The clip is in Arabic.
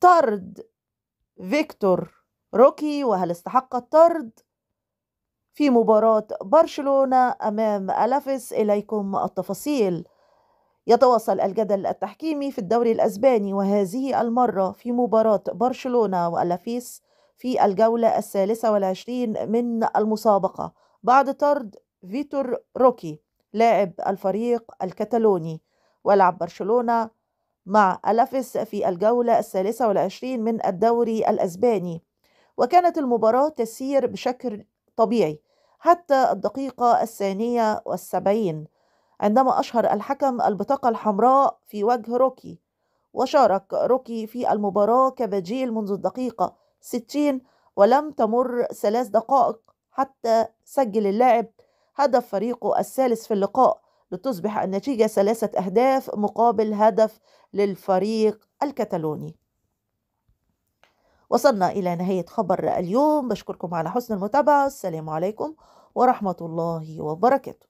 طرد فيكتور روكي وهل استحق الطرد في مباراة برشلونة أمام ألافيس إليكم التفاصيل يتواصل الجدل التحكيمي في الدوري الأسباني وهذه المرة في مباراة برشلونة وألافيس في الجولة الثالثة والعشرين من المسابقة بعد طرد فيتور روكي لاعب الفريق الكتالوني ولعب برشلونة مع ألافيس في الجولة الثالثة والعشرين من الدوري الأسباني وكانت المباراة تسير بشكل طبيعي حتى الدقيقة الثانية والسبعين عندما أشهر الحكم البطاقة الحمراء في وجه روكي وشارك روكي في المباراة كبديل منذ الدقيقة 60 ولم تمر ثلاث دقائق حتى سجل اللاعب هدف فريقه الثالث في اللقاء لتصبح النتيجة ثلاثة أهداف مقابل هدف للفريق الكتالوني وصلنا إلى نهاية خبر اليوم بشكركم على حسن المتابعة السلام عليكم ورحمة الله وبركاته